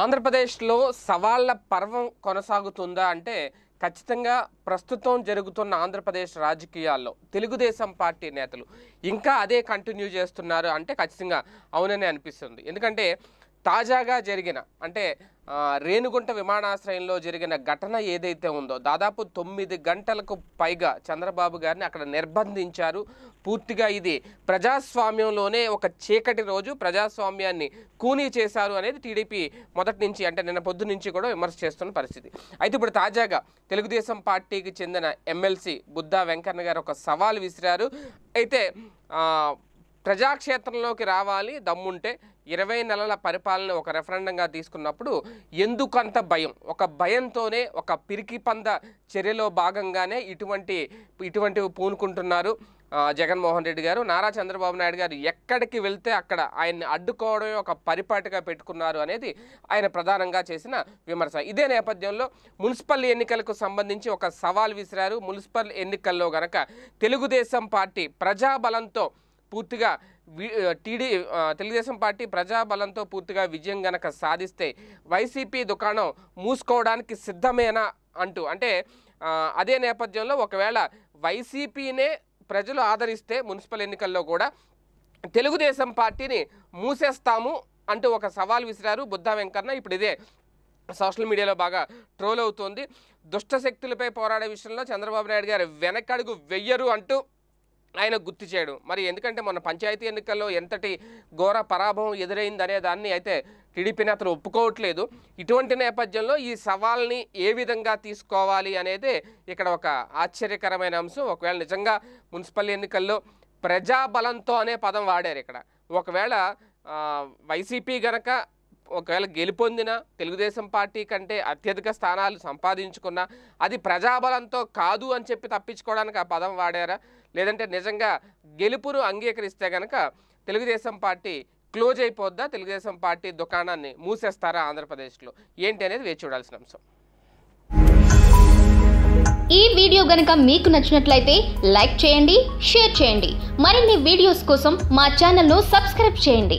ఆంధ్రప్రదేశ్లో సవాళ్ల పర్వం కొనసాగుతుందా అంటే ఖచ్చితంగా ప్రస్తుతం జరుగుతున్న ఆంధ్రప్రదేశ్ రాజకీయాల్లో తెలుగుదేశం పార్టీ నేతలు ఇంకా అదే కంటిన్యూ చేస్తున్నారు అంటే ఖచ్చితంగా అవునని అనిపిస్తుంది ఎందుకంటే తాజాగా జరిగిన అంటే రేణుగుంట విమానాశ్రయంలో జరిగిన ఘటన ఏదైతే ఉందో దాదాపు తొమ్మిది గంటలకు పైగా చంద్రబాబు గారిని అక్కడ నిర్బంధించారు పూర్తిగా ఇది ప్రజాస్వామ్యంలోనే ఒక చీకటి రోజు ప్రజాస్వామ్యాన్ని కూనీ చేశారు అనేది టీడీపీ మొదటి నుంచి అంటే నిన్న పొద్దు నుంచి కూడా విమర్శ చేస్తున్న పరిస్థితి అయితే ఇప్పుడు తాజాగా తెలుగుదేశం పార్టీకి చెందిన ఎమ్మెల్సీ బుద్ధా వెంకన్న గారు ఒక సవాల్ విసిరారు అయితే ప్రజాక్షేత్రంలోకి రావాలి దమ్ముంటే ఇరవై నెలల పరిపాలన ఒక రెఫరెండంగా తీసుకున్నప్పుడు ఎందుకంత భయం ఒక భయంతోనే ఒక పిరికి పంద చర్యలో భాగంగానే ఇటువంటి ఇటువంటివి పూనుకుంటున్నారు జగన్మోహన్ రెడ్డి గారు నారా చంద్రబాబు నాయుడు గారు ఎక్కడికి వెళ్తే అక్కడ ఆయన్ని అడ్డుకోవడమే ఒక పరిపాటిగా పెట్టుకున్నారు అనేది ఆయన ప్రధానంగా చేసిన విమర్శ ఇదే నేపథ్యంలో మున్సిపల్ ఎన్నికలకు సంబంధించి ఒక సవాల్ విసిరారు మున్సిపల్ ఎన్నికల్లో గనక తెలుగుదేశం పార్టీ ప్రజాబలంతో పూర్తిగా టీడీ తెలుగుదేశం పార్టీ ప్రజాబలంతో పూర్తిగా విజయం గనక సాధిస్తే వైసీపీ దుకాణం మూసుకోవడానికి సిద్ధమేనా అంటూ అంటే అదే నేపథ్యంలో ఒకవేళ వైసీపీనే ప్రజలు ఆదరిస్తే మున్సిపల్ ఎన్నికల్లో కూడా తెలుగుదేశం పార్టీని మూసేస్తాము అంటూ ఒక సవాల్ విసిరారు బుద్ధ వెంకన్న ఇప్పుడు ఇదే సోషల్ మీడియాలో బాగా ట్రోల్ అవుతోంది శక్తులపై పోరాడే విషయంలో చంద్రబాబు నాయుడు గారు వెనకడుగు వెయ్యరు అంటూ ఆయన గుర్తు చేయడం మరి ఎందుకంటే మొన్న పంచాయతీ ఎన్నికల్లో ఎంతటి ఘోర పరాభవం ఎదురైంది అనే దాన్ని అయితే టీడీపీ నేతలు ఒప్పుకోవట్లేదు ఇటువంటి నేపథ్యంలో ఈ సవాల్ని ఏ విధంగా తీసుకోవాలి అనేది ఇక్కడ ఒక ఆశ్చర్యకరమైన అంశం ఒకవేళ నిజంగా మున్సిపల్ ఎన్నికల్లో ప్రజాబలంతో అనే పదం వాడారు ఇక్కడ ఒకవేళ వైసీపీ గనక ఒకవేళ గెలుపొందిన తెలుగుదేశం పార్టీ కంటే అత్యధిక స్థానాలు సంపాదించుకున్న అది ప్రజాబలంతో కాదు అని చెప్పి తప్పించుకోవడానికి ఆ పదం వాడారా లేదంటే నిజంగా గెలుపును అంగీకరిస్తే కనుక Telugu Desam party close అయిపోద్దా Telugu Desam party దుకాణాన్ని మూసేస్తారా ఆంధ్రప్రదేశ్లో ఏంటి అనేది వేచి చూడాల్సిన అంశం ఈ వీడియో గనక మీకు నచ్చినట్లయితే లైక్ చేయండి షేర్ చేయండి మరిన్ని వీడియోస్ కోసం మా ఛానల్ను సబ్స్క్రైబ్ చేయండి